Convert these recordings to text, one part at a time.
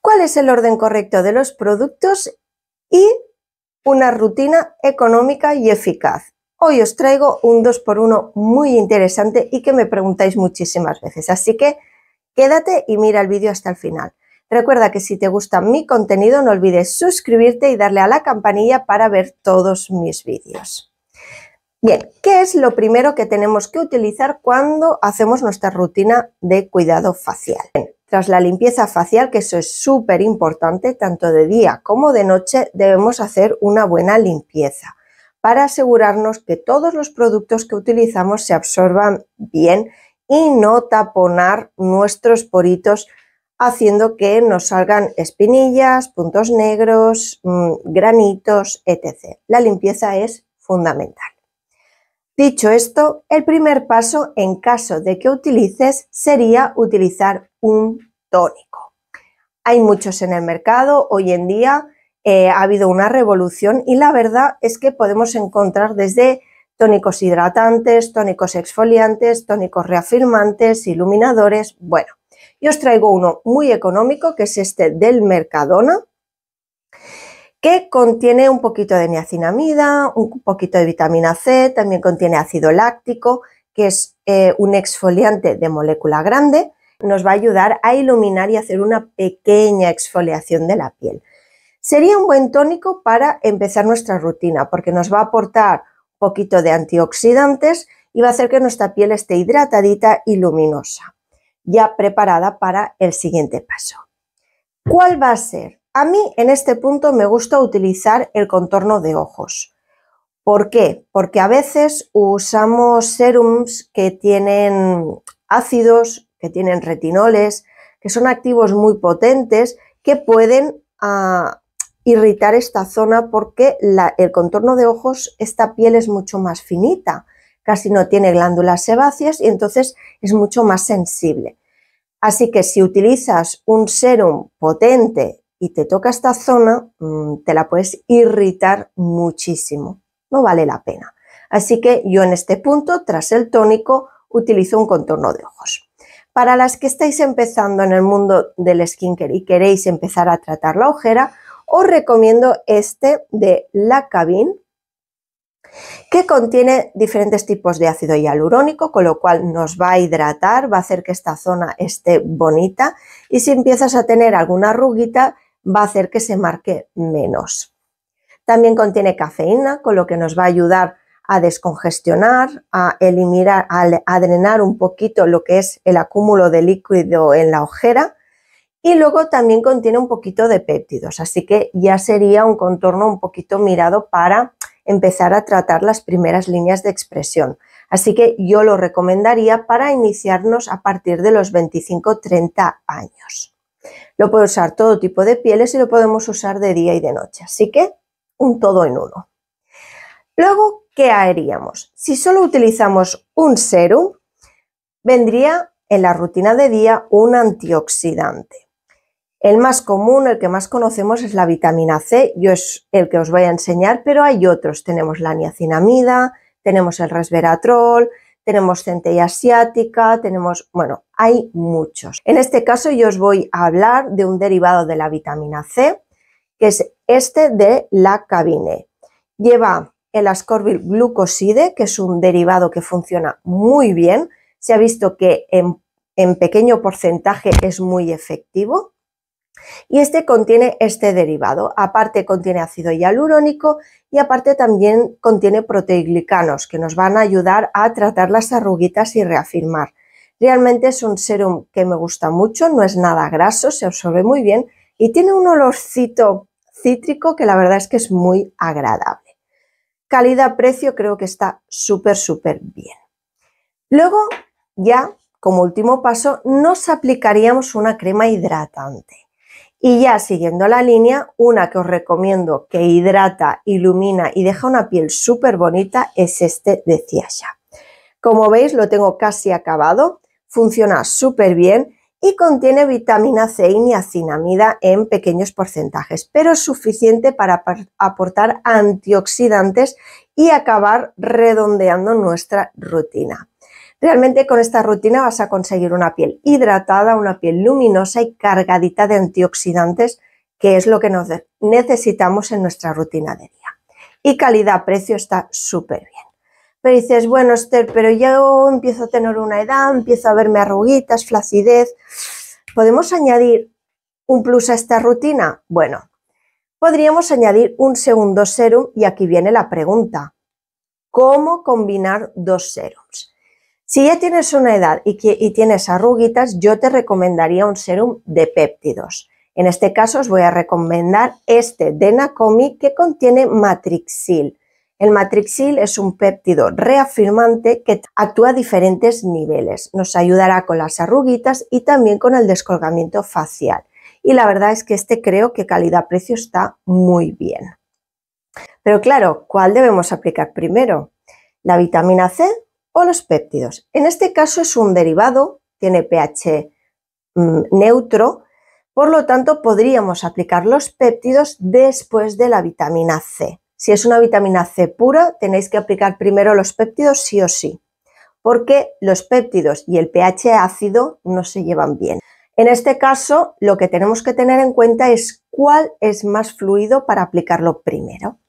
cuál es el orden correcto de los productos y una rutina económica y eficaz. Hoy os traigo un 2x1 muy interesante y que me preguntáis muchísimas veces, así que quédate y mira el vídeo hasta el final. Recuerda que si te gusta mi contenido no olvides suscribirte y darle a la campanilla para ver todos mis vídeos. Bien, ¿qué es lo primero que tenemos que utilizar cuando hacemos nuestra rutina de cuidado facial? Tras la limpieza facial, que eso es súper importante, tanto de día como de noche, debemos hacer una buena limpieza para asegurarnos que todos los productos que utilizamos se absorban bien y no taponar nuestros poritos haciendo que nos salgan espinillas, puntos negros, mm, granitos, etc. La limpieza es fundamental. Dicho esto, el primer paso en caso de que utilices sería utilizar un tónico. Hay muchos en el mercado, hoy en día eh, ha habido una revolución y la verdad es que podemos encontrar desde tónicos hidratantes, tónicos exfoliantes, tónicos reafirmantes, iluminadores, bueno. Yo os traigo uno muy económico que es este del Mercadona, que contiene un poquito de niacinamida, un poquito de vitamina C, también contiene ácido láctico, que es eh, un exfoliante de molécula grande, nos va a ayudar a iluminar y hacer una pequeña exfoliación de la piel. Sería un buen tónico para empezar nuestra rutina porque nos va a aportar un poquito de antioxidantes y va a hacer que nuestra piel esté hidratadita y luminosa, ya preparada para el siguiente paso. ¿Cuál va a ser a mí en este punto me gusta utilizar el contorno de ojos. ¿Por qué? Porque a veces usamos serums que tienen ácidos, que tienen retinoles, que son activos muy potentes que pueden ah, irritar esta zona porque el contorno de ojos, esta piel es mucho más finita, casi no tiene glándulas sebáceas y entonces es mucho más sensible. Así que si utilizas un serum potente y te toca esta zona, mm, te la puedes irritar muchísimo. No vale la pena. Así que yo en este punto, tras el tónico, utilizo un contorno de ojos. Para las que estáis empezando en el mundo del skincare y queréis empezar a tratar la ojera, os recomiendo este de La Cabin, que contiene diferentes tipos de ácido hialurónico, con lo cual nos va a hidratar, va a hacer que esta zona esté bonita y si empiezas a tener alguna arruguita, va a hacer que se marque menos. También contiene cafeína, con lo que nos va a ayudar a descongestionar, a eliminar, a, drenar un poquito lo que es el acúmulo de líquido en la ojera y luego también contiene un poquito de péptidos, así que ya sería un contorno un poquito mirado para empezar a tratar las primeras líneas de expresión. Así que yo lo recomendaría para iniciarnos a partir de los 25-30 años. Lo puede usar todo tipo de pieles y lo podemos usar de día y de noche. Así que un todo en uno. Luego, ¿qué haríamos? Si solo utilizamos un serum, vendría en la rutina de día un antioxidante. El más común, el que más conocemos es la vitamina C, yo es el que os voy a enseñar, pero hay otros, tenemos la niacinamida, tenemos el resveratrol, tenemos centella asiática, tenemos, bueno, hay muchos. En este caso yo os voy a hablar de un derivado de la vitamina C, que es este de la cabine. Lleva el ascorbil glucoside, que es un derivado que funciona muy bien. Se ha visto que en pequeño porcentaje es muy efectivo. Y este contiene este derivado. Aparte contiene ácido hialurónico y aparte también contiene proteiglicanos que nos van a ayudar a tratar las arruguitas y reafirmar. Realmente es un serum que me gusta mucho, no es nada graso, se absorbe muy bien y tiene un olorcito cítrico que la verdad es que es muy agradable. Calidad-precio creo que está súper, súper bien. Luego, ya como último paso, nos aplicaríamos una crema hidratante. Y ya siguiendo la línea, una que os recomiendo que hidrata, ilumina y deja una piel súper bonita es este de Ciasha. Como veis lo tengo casi acabado, funciona súper bien y contiene vitamina C y niacinamida en pequeños porcentajes, pero es suficiente para aportar antioxidantes y acabar redondeando nuestra rutina. Realmente con esta rutina vas a conseguir una piel hidratada, una piel luminosa y cargadita de antioxidantes, que es lo que necesitamos en nuestra rutina de día. Y calidad-precio está súper bien. Pero dices, bueno, Esther, pero yo empiezo a tener una edad, empiezo a verme arruguitas, flacidez. ¿Podemos añadir un plus a esta rutina? Bueno, podríamos añadir un segundo serum y aquí viene la pregunta. ¿Cómo combinar dos serums? Si ya tienes una edad y, tienes arruguitas, yo te recomendaría un serum de péptidos. En este caso os voy a recomendar este de Nakomi que contiene matrixil. El matrixil es un péptido reafirmante que actúa a diferentes niveles. Nos ayudará con las arruguitas y también con el descolgamiento facial. Y la verdad es que este creo que calidad-precio está muy bien. Pero claro, ¿cuál debemos aplicar primero? ¿La vitamina C o los péptidos. En este caso es un derivado, tiene pH mm, neutro, por lo tanto podríamos aplicar los péptidos después de la vitamina C. Si es una vitamina C pura, tenéis que aplicar primero los péptidos sí o sí, porque los péptidos y el pH ácido no se llevan bien. En este caso, lo que tenemos que tener en cuenta es cuál es más fluido para aplicarlo primero.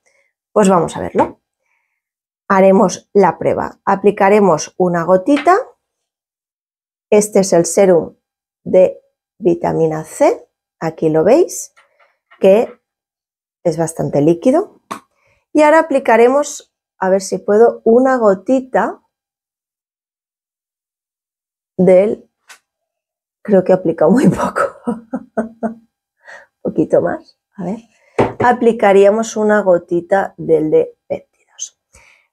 Pues vamos a verlo haremos la prueba. Aplicaremos una gotita. Este es el serum de vitamina C. Aquí lo veis, que es bastante líquido. Y ahora aplicaremos, a ver si puedo, una gotita del... Creo que he aplicado muy poco. Un poquito más. A ver. Aplicaríamos una gotita del de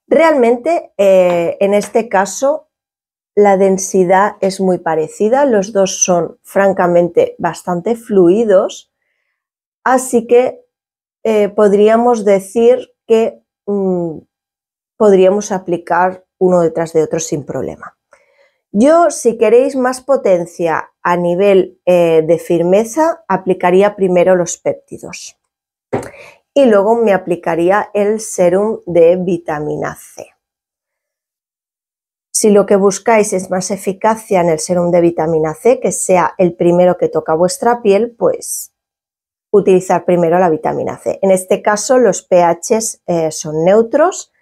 Realmente, eh, en este caso, la densidad es muy parecida, los dos son francamente bastante fluidos, así que eh, podríamos decir que mm, podríamos aplicar uno detrás de otro sin problema. Yo, si queréis más potencia a nivel eh, de firmeza, aplicaría primero los péptidos y luego me aplicaría el serum de vitamina C. Si lo que buscáis es más eficacia en el serum de vitamina C, que sea el primero que toca vuestra piel, pues utilizar primero la vitamina C. En este caso los pH eh, son neutros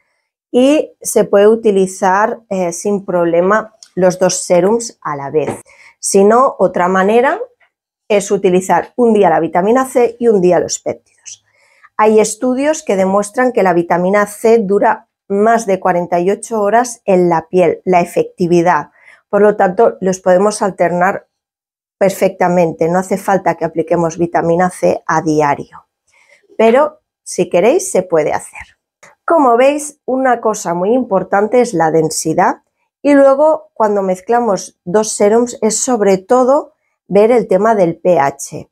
y se puede utilizar eh, sin problema los dos serums a la vez. Si no, otra manera es utilizar un día la vitamina C y un día los péptidos. Hay estudios que demuestran que la vitamina C dura más de 48 horas en la piel, la efectividad. Por lo tanto, los podemos alternar perfectamente, no hace falta que apliquemos vitamina C a diario. Pero si queréis, se puede hacer. Como veis, una cosa muy importante es la densidad y luego cuando mezclamos dos serums es sobre todo ver el tema del pH.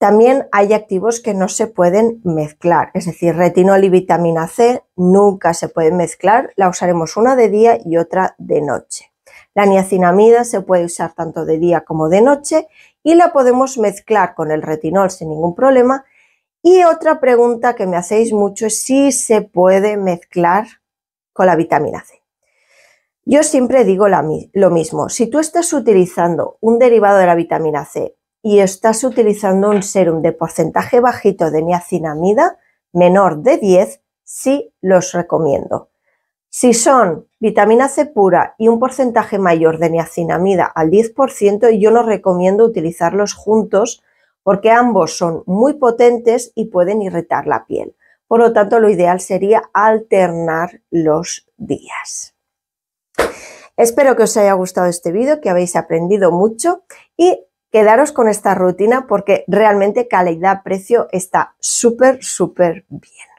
También hay activos que no se pueden mezclar, es decir, retinol y vitamina C nunca se pueden mezclar, la usaremos una de día y otra de noche. La niacinamida se puede usar tanto de día como de noche y la podemos mezclar con el retinol sin ningún problema. Y otra pregunta que me hacéis mucho es si se puede mezclar con la vitamina C. Yo siempre digo lo mismo, si tú estás utilizando un derivado de la vitamina C y estás utilizando un serum de porcentaje bajito de niacinamida, menor de 10, sí los recomiendo. Si son vitamina C pura y un porcentaje mayor de niacinamida al 10%, yo no recomiendo utilizarlos juntos porque ambos son muy potentes y pueden irritar la piel. Por lo tanto, lo ideal sería alternar los días. Espero que os haya gustado este vídeo, que habéis aprendido mucho y quedaros con esta rutina porque realmente calidad-precio está súper, súper bien.